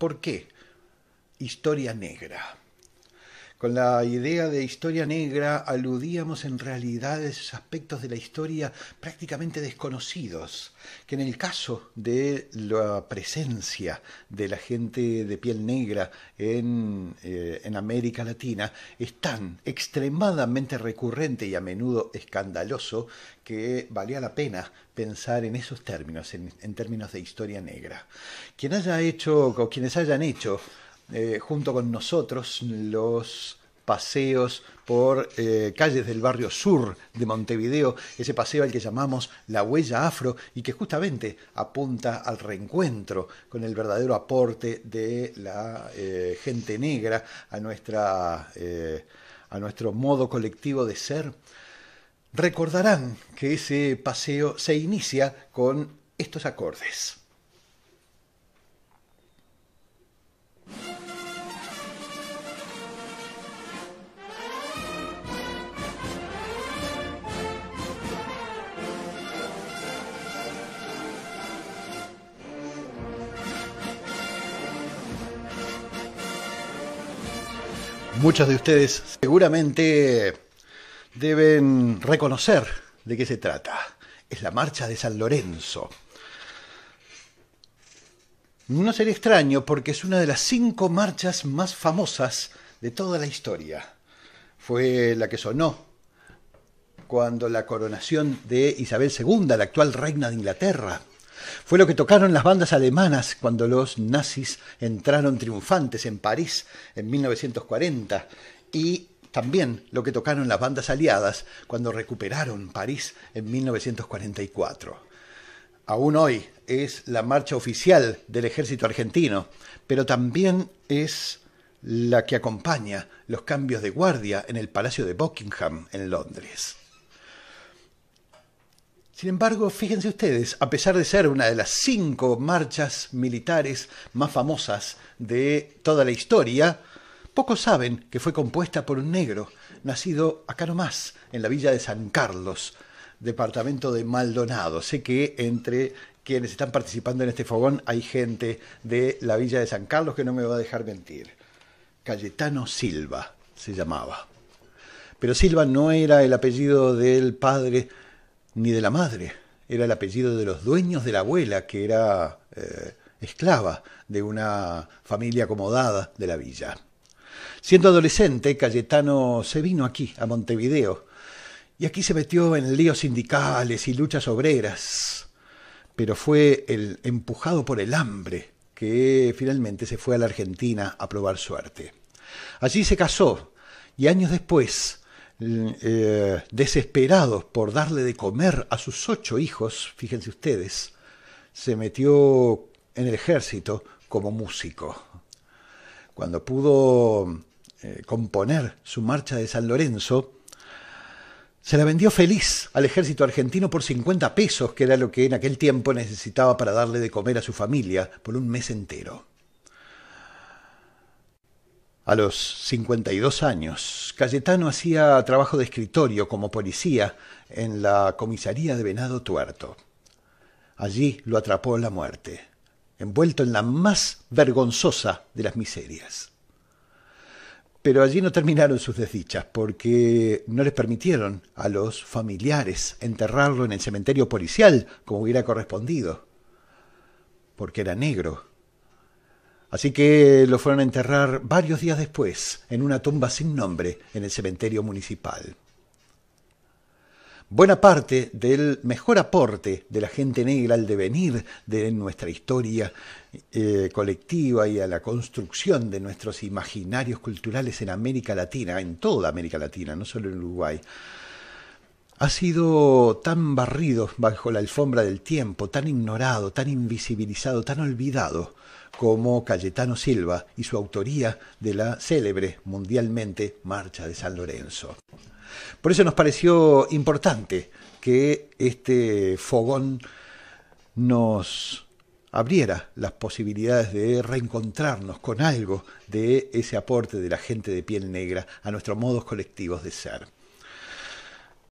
¿Por qué? Historia negra. Con la idea de historia negra aludíamos en realidad a esos aspectos de la historia prácticamente desconocidos, que en el caso de la presencia de la gente de piel negra en, eh, América Latina es tan extremadamente recurrente y a menudo escandaloso que valía la pena pensar en esos términos, en, términos de historia negra. Quien haya hecho, quienes hayan hecho eh, junto con nosotros los paseos por eh, calles del barrio sur de Montevideo, ese paseo al que llamamos La Huella Afro y que justamente apunta al reencuentro con el verdadero aporte de la eh, gente negra a, a nuestro modo colectivo de ser. Recordarán que ese paseo se inicia con estos acordes. Muchos de ustedes seguramente deben reconocer de qué se trata. Es la marcha de San Lorenzo. No sería extraño porque es una de las cinco marchas más famosas de toda la historia. Fue la que sonó cuando la coronación de Isabel II, la actual reina de Inglaterra, fue lo que tocaron las bandas alemanas cuando los nazis entraron triunfantes en París en 1940 y también lo que tocaron las bandas aliadas cuando recuperaron París en 1944. Aún hoy es la marcha oficial del ejército argentino, pero también es la que acompaña los cambios de guardia en el Palacio de Buckingham en Londres. Sin embargo, fíjense ustedes, a pesar de ser una de las cinco marchas militares más famosas de toda la historia, pocos saben que fue compuesta por un negro, nacido acá nomás, en la villa de San Carlos, departamento de Maldonado. Sé que entre quienes están participando en este fogón hay gente de la villa de San Carlos que no me va a dejar mentir. Cayetano Silva se llamaba. Pero Silva no era el apellido del padre ni de la madre. Era el apellido de los dueños de la abuela, que era eh, esclava de una familia acomodada de la villa. Siendo adolescente, Cayetano se vino aquí, a Montevideo, y aquí se metió en líos sindicales y luchas obreras, pero fue el empujado por el hambre que finalmente se fue a la Argentina a probar suerte. Allí se casó y años después eh, desesperados por darle de comer a sus ocho hijos, fíjense ustedes, se metió en el ejército como músico. Cuando pudo eh, componer su marcha de San Lorenzo, se la vendió feliz al ejército argentino por 50 pesos, que era lo que en aquel tiempo necesitaba para darle de comer a su familia por un mes entero. A los 52 años, Cayetano hacía trabajo de escritorio como policía en la comisaría de Venado Tuerto. Allí lo atrapó la muerte, envuelto en la más vergonzosa de las miserias. Pero allí no terminaron sus desdichas, porque no les permitieron a los familiares enterrarlo en el cementerio policial como hubiera correspondido, porque era negro Así que lo fueron a enterrar varios días después en una tumba sin nombre en el cementerio municipal. Buena parte del mejor aporte de la gente negra al devenir de nuestra historia eh, colectiva y a la construcción de nuestros imaginarios culturales en América Latina, en toda América Latina, no solo en Uruguay, ha sido tan barrido bajo la alfombra del tiempo, tan ignorado, tan invisibilizado, tan olvidado como Cayetano Silva y su autoría de la célebre mundialmente Marcha de San Lorenzo. Por eso nos pareció importante que este fogón nos abriera las posibilidades de reencontrarnos con algo de ese aporte de la gente de piel negra a nuestros modos colectivos de ser.